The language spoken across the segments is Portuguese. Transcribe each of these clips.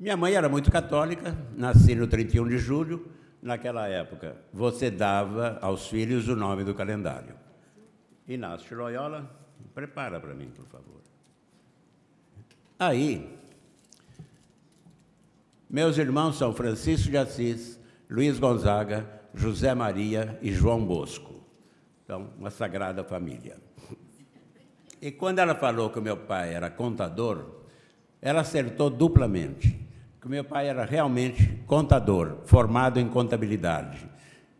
Minha mãe era muito católica, nasci no 31 de julho. Naquela época, você dava aos filhos o nome do calendário. Inácio Loyola, prepara para mim, por favor. Aí, meus irmãos são Francisco de Assis, Luiz Gonzaga, José Maria e João Bosco. Então, uma sagrada família. E quando ela falou que o meu pai era contador, ela acertou duplamente que meu pai era realmente contador, formado em contabilidade,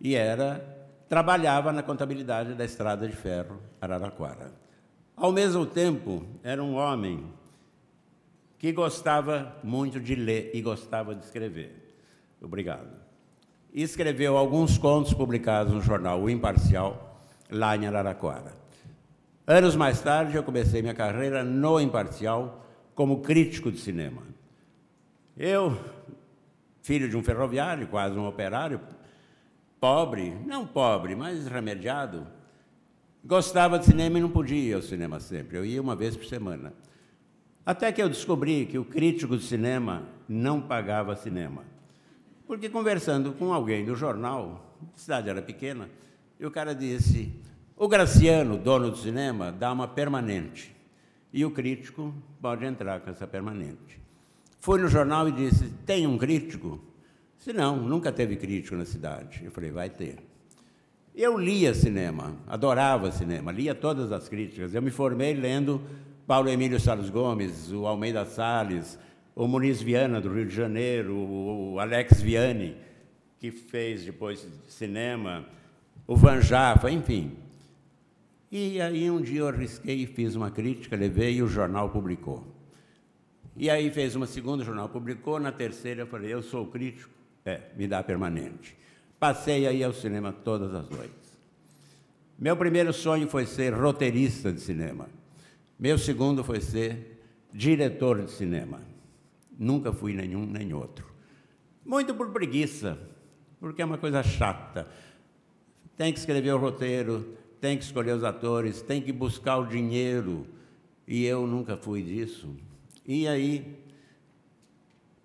e era trabalhava na contabilidade da Estrada de Ferro Araraquara. Ao mesmo tempo, era um homem que gostava muito de ler e gostava de escrever. Obrigado. Escreveu alguns contos publicados no jornal O Imparcial, lá em Araraquara. Anos mais tarde, eu comecei minha carreira no Imparcial como crítico de cinema eu, filho de um ferroviário, quase um operário, pobre, não pobre, mas remediado, gostava de cinema e não podia ir ao cinema sempre. Eu ia uma vez por semana. Até que eu descobri que o crítico de cinema não pagava cinema. Porque conversando com alguém do jornal, a cidade era pequena, e o cara disse: o Graciano, dono do cinema, dá uma permanente. E o crítico pode entrar com essa permanente foi no jornal e disse: Tem um crítico? Se não, nunca teve crítico na cidade. Eu falei: Vai ter. Eu lia cinema, adorava cinema, lia todas as críticas. Eu me formei lendo Paulo Emílio Salles Gomes, o Almeida Salles, o Muniz Viana, do Rio de Janeiro, o Alex Viani, que fez depois cinema, o Van Jaffa, enfim. E aí um dia eu arrisquei e fiz uma crítica, levei e o jornal publicou. E aí fez uma segunda, jornal publicou, na terceira eu falei, eu sou crítico, é, me dá permanente. Passei aí ao cinema todas as noites. Meu primeiro sonho foi ser roteirista de cinema. Meu segundo foi ser diretor de cinema. Nunca fui nenhum nem outro. Muito por preguiça, porque é uma coisa chata. Tem que escrever o roteiro, tem que escolher os atores, tem que buscar o dinheiro. E eu nunca fui disso. E aí,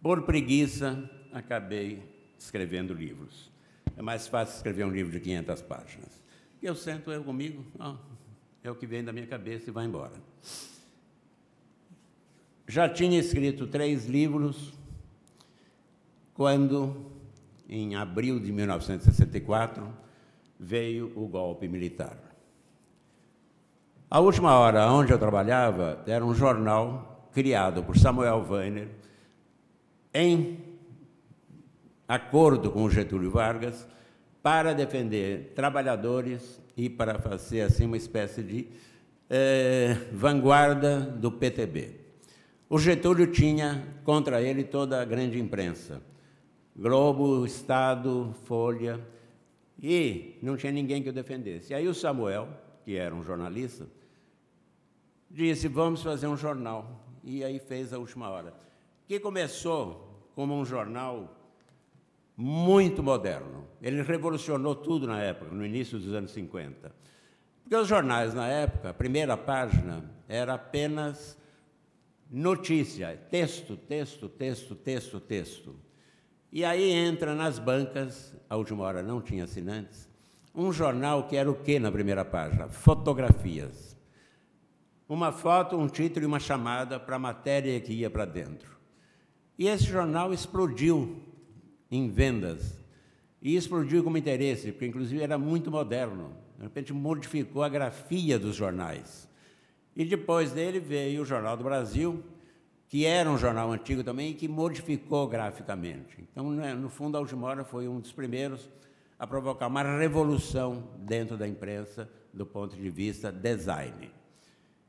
por preguiça, acabei escrevendo livros. É mais fácil escrever um livro de 500 páginas. E eu sento eu comigo, ó, é o que vem da minha cabeça e vai embora. Já tinha escrito três livros quando, em abril de 1964, veio o golpe militar. A última hora onde eu trabalhava era um jornal criado por Samuel Weiner em acordo com Getúlio Vargas para defender trabalhadores e para fazer assim uma espécie de eh, vanguarda do PTB. O Getúlio tinha contra ele toda a grande imprensa, Globo, Estado, Folha, e não tinha ninguém que o defendesse. E aí o Samuel, que era um jornalista, disse: Vamos fazer um jornal e aí fez a última hora. Que começou como um jornal muito moderno. Ele revolucionou tudo na época, no início dos anos 50. Porque os jornais na época, a primeira página era apenas notícia, texto, texto, texto, texto, texto. E aí entra nas bancas, a última hora não tinha assinantes, um jornal que era o quê na primeira página? Fotografias uma foto, um título e uma chamada para a matéria que ia para dentro. E esse jornal explodiu em vendas. E explodiu como interesse, porque inclusive era muito moderno. De repente modificou a grafia dos jornais. E depois dele veio o Jornal do Brasil, que era um jornal antigo também e que modificou graficamente. Então, né, no fundo, a Algimora foi um dos primeiros a provocar uma revolução dentro da imprensa do ponto de vista design.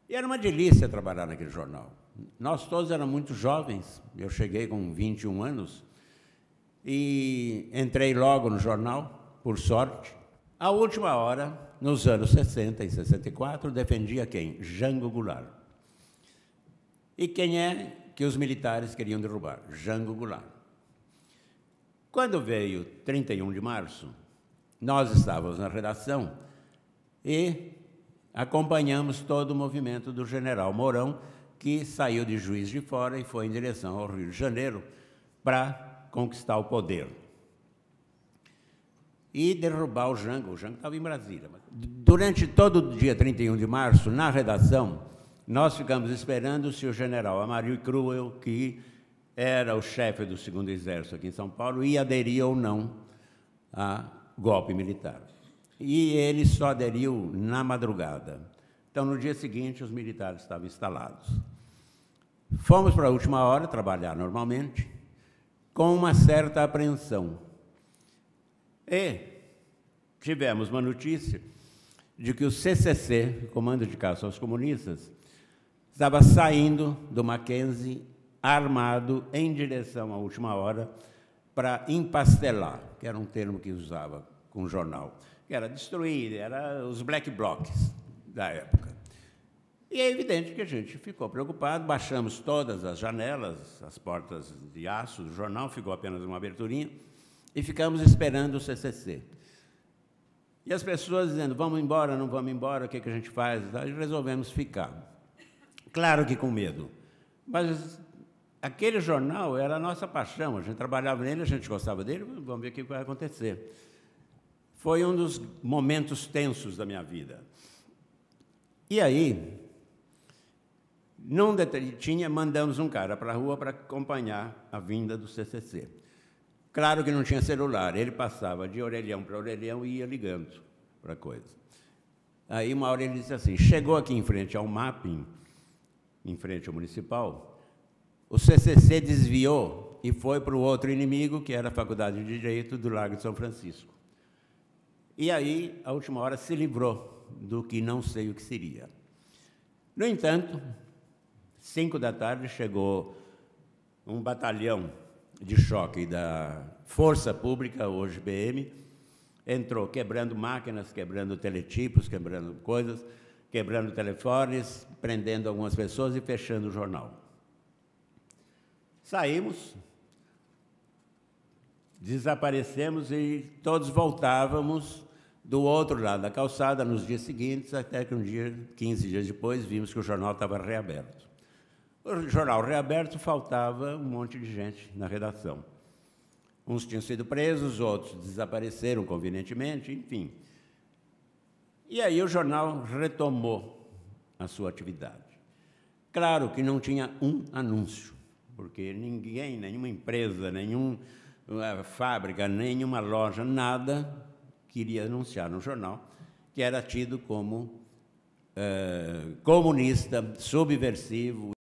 E era uma delícia trabalhar naquele jornal. Nós todos éramos muito jovens, eu cheguei com 21 anos e entrei logo no jornal, por sorte. À última hora, nos anos 60 e 64, defendia quem? Jango Goulart. E quem é que os militares queriam derrubar? Jango Goulart. Quando veio 31 de março, nós estávamos na redação e acompanhamos todo o movimento do general Mourão, que saiu de Juiz de Fora e foi em direção ao Rio de Janeiro para conquistar o poder e derrubar o Jango. O Jango estava em Brasília. Durante todo o dia 31 de março, na redação, nós ficamos esperando se o general Amario Cruel, que era o chefe do segundo exército aqui em São Paulo, ia aderir ou não a golpe militar. E ele só aderiu na madrugada. Então, no dia seguinte, os militares estavam instalados. Fomos para a última hora trabalhar normalmente, com uma certa apreensão. E tivemos uma notícia de que o CCC, Comando de Caça aos Comunistas, estava saindo do Mackenzie armado em direção à última hora para empastelar, que era um termo que usava com o jornal que era destruir, era os black blocs da época. E é evidente que a gente ficou preocupado, baixamos todas as janelas, as portas de aço do jornal, ficou apenas uma aberturinha, e ficamos esperando o CCC. E as pessoas dizendo, vamos embora, não vamos embora, o que, é que a gente faz? E resolvemos ficar. Claro que com medo, mas aquele jornal era a nossa paixão, a gente trabalhava nele, a gente gostava dele, vamos ver o que vai acontecer. Foi um dos momentos tensos da minha vida. E aí, não tinha, mandamos um cara para a rua para acompanhar a vinda do CCC. Claro que não tinha celular, ele passava de orelhão para orelhão e ia ligando para coisa. Aí uma hora ele disse assim: chegou aqui em frente ao mapping, em frente ao municipal, o CCC desviou e foi para o outro inimigo, que era a Faculdade de Direito do Lago de São Francisco. E aí, à última hora, se livrou do que não sei o que seria. No entanto, cinco da tarde chegou um batalhão de choque da Força Pública, hoje BM, entrou quebrando máquinas, quebrando teletipos, quebrando coisas, quebrando telefones, prendendo algumas pessoas e fechando o jornal. Saímos, desaparecemos e todos voltávamos do outro lado da calçada nos dias seguintes, até que um dia, 15 dias depois, vimos que o jornal estava reaberto. O jornal reaberto faltava um monte de gente na redação. Uns tinham sido presos, outros desapareceram convenientemente, enfim. E aí o jornal retomou a sua atividade. Claro que não tinha um anúncio, porque ninguém, nenhuma empresa, nenhuma eh, fábrica, nenhuma loja, nada queria anunciar no jornal que era tido como eh, comunista, subversivo